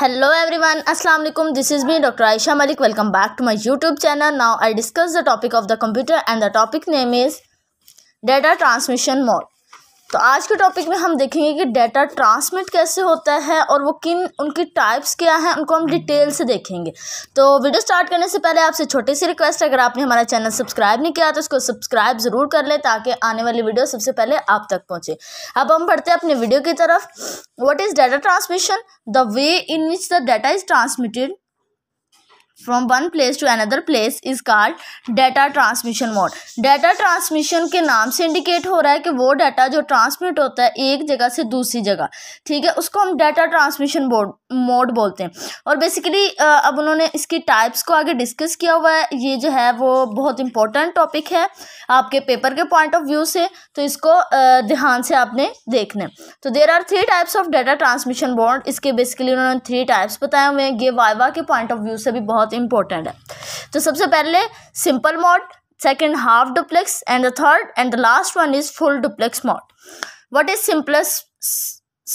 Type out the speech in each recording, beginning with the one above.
hello everyone assalamu alaikum this is me dr aisha malik welcome back to my youtube channel now i discuss the topic of the computer and the topic name is data transmission mode तो आज के topic में हम देखेंगे कि data transmit कैसे होता है और वो किन उनकी टाइप्स क्या हैं उनको हम डिटेल से देखेंगे तो वीडियो स्टार्ट करने से पहले आपसे छोटी सी रिक्वेस्ट है अगर आपने हमारा चैनल सब्सक्राइब नहीं किया तो उसको सब्सक्राइब ज़रूर कर लें ताकि आने वाली वीडियो सबसे पहले आप तक पहुँचे अब हम बढ़ते हैं अपने वीडियो की तरफ what is data transmission the way in which the data is transmitted from one place to another place is called data transmission mode data transmission के नाम से इंडिकेट हो रहा है कि वो डाटा जो ट्रांसमिट होता है एक जगह से दूसरी जगह ठीक है उसको हम डाटा ट्रांसमिशन बोर्ड मोड बोलते हैं और बेसिकली अब उन्होंने इसकी टाइप्स को आगे डिस्कस किया हुआ है ये जो है वो बहुत इंपॉर्टेंट टॉपिक है आपके पेपर के पॉइंट ऑफ व्यू से तो इसको ध्यान से आपने देखना तो there are three types of data transmission board इसके बेसिकली उन्होंने थ्री टाइप्स बताए हुए हैं ये वाइवा के पॉइंट ऑफ व्यू से भी बहुत बहुत इंपॉर्टेंट है तो सबसे पहले simple mode second half duplex and the third and the last one is full duplex mode what is simplex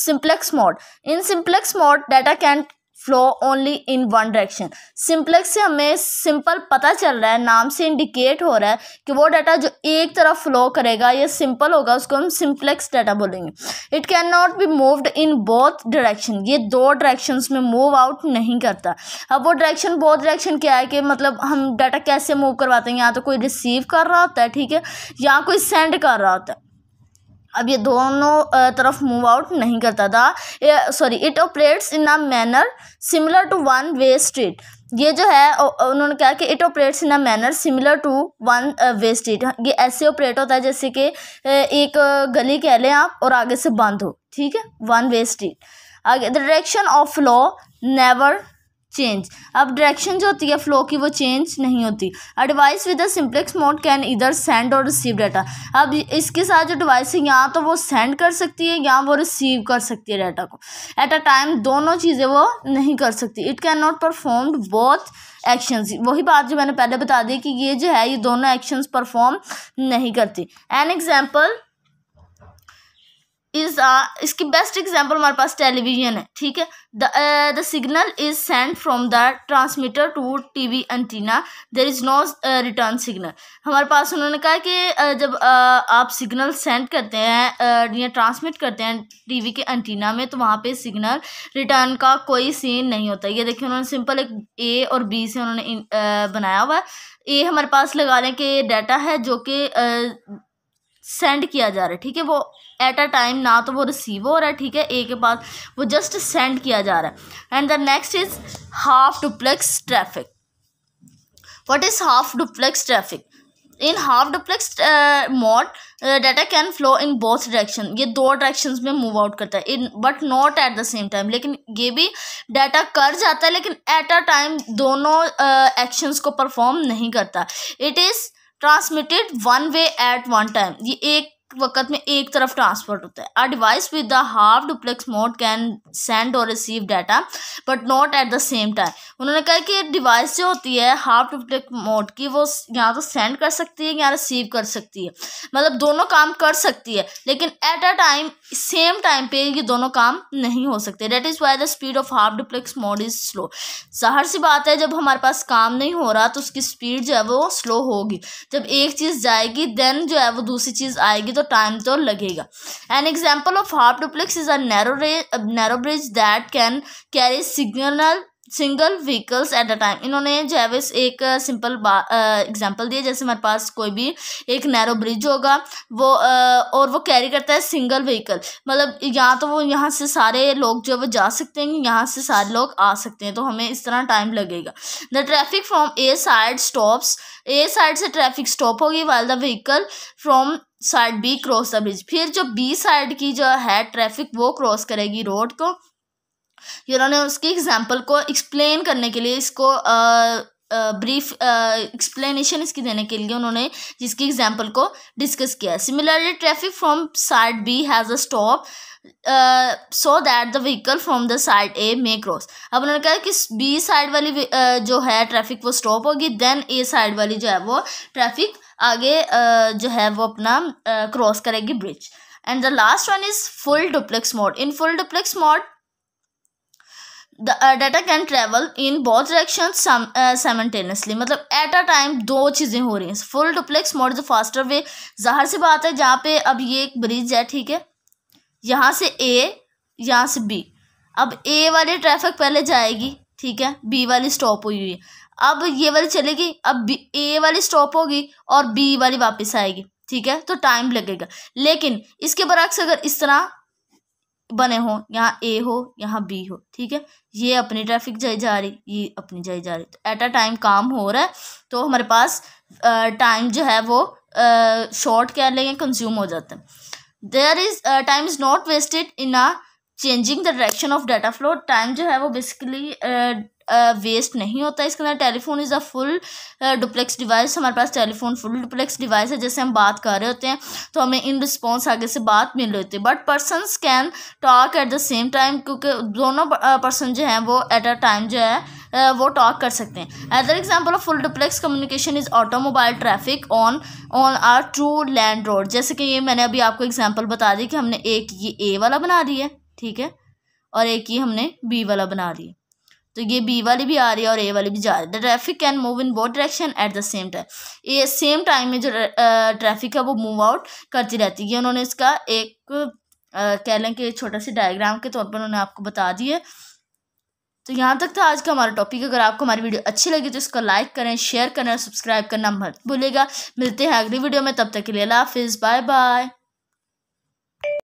simplex mode in simplex mode data can flow only in one direction simplex से हमें simple पता चल रहा है नाम से indicate हो रहा है कि वो डाटा जो एक तरफ फ्लो करेगा या सिंपल होगा उसको हम सिंप्लेक्स डाटा बोलेंगे it can not be moved in both direction ये दो डायरेक्शन में मूव आउट नहीं करता अब वो डायरेक्शन बोथ डायरेक्शन क्या है कि मतलब हम डाटा कैसे मूव करवाते हैं या तो कोई रिसीव कर रहा होता है ठीक है या कोई सेंड कर रहा होता है अब ये दोनों तरफ मूव आउट नहीं करता था sorry it operates in a manner similar to one way street ये जो है उन्होंने कहा कि it operates in a manner similar to one way street ये ऐसे ऑपरेट होता है जैसे कि एक गली कह लें आप और आगे से बंद हो ठीक है वन वे स्ट्रीट आगे the direction of flow never change अब डायरेक्शन जो होती है फ्लो की वो चेंज नहीं होती a device with a simplex mode can either send और रिसीव डाटा अब इसके साथ जो डिवाइस है या तो वो सेंड कर सकती है या वो रिसीव कर सकती है डाटा को एट अ टाइम दोनों चीज़ें वो नहीं कर सकती it can not perform both actions वही बात जो मैंने पहले बता दी कि ये जो है ये दोनों एक्शंस परफॉर्म नहीं करती एन एग्जाम्पल इज uh, इसकी बेस्ट एग्जांपल हमारे पास टेलीविजन है ठीक है the the signal is send from the transmitter to TV antenna there is no return signal हमारे पास उन्होंने कहा कि uh, जब uh, आप सिग्नल सेंड करते हैं uh, या ट्रांसमिट करते हैं टीवी के एंटीना में तो वहाँ पे सिग्नल रिटर्न का कोई सीन नहीं होता ये देखिए उन्होंने सिंपल एक ए और बी से उन्होंने uh, बनाया हुआ है ए हमारे पास लगा लें कि डाटा है जो कि uh, सेंड किया जा रहा है ठीक है वो एट अ टाइम ना तो वो रिसीव हो रहा है ठीक है ए के पास वो जस्ट सेंड किया जा रहा है and the next is half duplex traffic what is half duplex traffic in half duplex mode data can flow in both direction ये दो डायरेक्शन में मूव आउट करता है in but not at the same time लेकिन ये भी data कर जाता है लेकिन एट अ टाइम दोनों एक्शंस uh, को परफॉर्म नहीं करता it is transmitted one way at one time ये एक वक्त में एक तरफ ट्रांसफर होता है a device with the half duplex mode can send और receive data but not at the same time उन्होंने कहा कि डिवाइस जो होती है हाफ डुप्लेक्स मोड की वो या तो सेंड कर सकती है या रिसीव कर सकती है मतलब दोनों काम कर सकती है लेकिन at a time same time पे ये दोनों काम नहीं हो सकते that is why the speed of half duplex mode is slow जहर सी बात है जब हमारे पास काम नहीं हो रहा तो उसकी स्पीड जो है वो स्लो होगी जब एक चीज़ जाएगी देन जो है वो दूसरी चीज़ आएगी तो टाइम तो लगेगा an example of half duplex is अरो narrow bridge that can carry signal single vehicles at a time इन्होंने जो है एक सिंपल uh, एग्जांपल uh, दिया जैसे हमारे पास कोई भी एक नैरो ब्रिज होगा वो आ, uh, और वो कैरी करता है सिंगल व्हीकल मतलब यहाँ तो वो यहाँ से सारे लोग जो है वो जा सकते हैं यहाँ से सारे लोग आ सकते हैं तो हमें इस तरह टाइम लगेगा the traffic from A side stops A side से ट्रैफिक स्टॉप होगी while the vehicle from side B cross the bridge फिर जो बी साइड की जो है ट्रैफिक वो क्रॉस करेगी रोड को इन्होंने उसकी एग्जाम्पल को एक्सप्लेन करने के लिए इसको आ, ब्रीफ एक्सप्लेनेशन इसकी देने के लिए उन्होंने जिसकी एग्जाम्पल को डिस्कस किया similarly traffic from side B has a stop so that the vehicle from the side A may cross अब उन्होंने कहा कि बी साइड वाली uh, जो है ट्रैफिक वो स्टॉप होगी देन ए साइड वाली जो है वो ट्रैफिक आगे जो है वो अपना क्रॉस करेगी bridge and the last one is full duplex mode in full duplex mode the data can travel in both direction सेमेंटेनियसली मतलब एट अ टाइम दो चीज़ें हो रही हैं full duplex mode is faster way जहर सी बात है जहाँ पे अब ये एक ब्रिज है ठीक है यहाँ से ए यहाँ से बी अब ए वाली ट्रैफिक पहले जाएगी ठीक है बी वाली स्टॉप हुई हुई है अब ये वाली चलेगी अब ए वाली स्टॉप होगी और बी वाली वापस आएगी ठीक है तो टाइम लगेगा लेकिन इसके बरक्स अगर इस तरह बने हों यहाँ ए हो यहाँ बी हो ठीक है ये अपनी ट्रैफिक जाई जा रही ये अपनी जाई जा रही तो एट अ टाइम काम हो रहा है तो हमारे पास टाइम जो है वो शॉर्ट कह लेंगे कंज्यूम हो जाता है there is time is not wasted in a changing the direction of data flow time जो है वो बेसिकली वेस्ट नहीं होता इसके अंदर telephone is a full duplex device हमारे पास टेलीफोन फुल डुप्लेक्स डिवाइस है जैसे हम बात कर रहे होते हैं तो हमें इन रिस्पॉन्स आगे से बात मिल रही होती है but person can talk at the same time क्योंकि दोनों पर्सन जो हैं वो एट अ टाइम जो है वो टॉक कर सकते हैं other example of full duplex communication is automobile traffic on on are two lane road जैसे कि ये मैंने अभी आपको एग्जाम्पल बता दी कि हमने एक ये ए वाला बना दिया है ठीक है और एक ही हमने बी वाला बना दिया तो ये बी वाली भी आ रही है और ए वाली भी जा रही है the traffic can move in both direction at the same time ये सेम टाइम में जो ट्रैफिक है वो मूव आउट करती रहती है ये उन्होंने इसका एक कह लें कि छोटा सा डायग्राम के तौर पर उन्होंने आपको बता दिए तो यहाँ तक था आज का हमारा टॉपिक अगर आपको हमारी वीडियो अच्छी लगी तो इसको लाइक करें शेयर करें और सब्सक्राइब करना मत भूलेगा मिलते हैं अगली वीडियो में तब तक के लिए हाफिज़ बाय बाय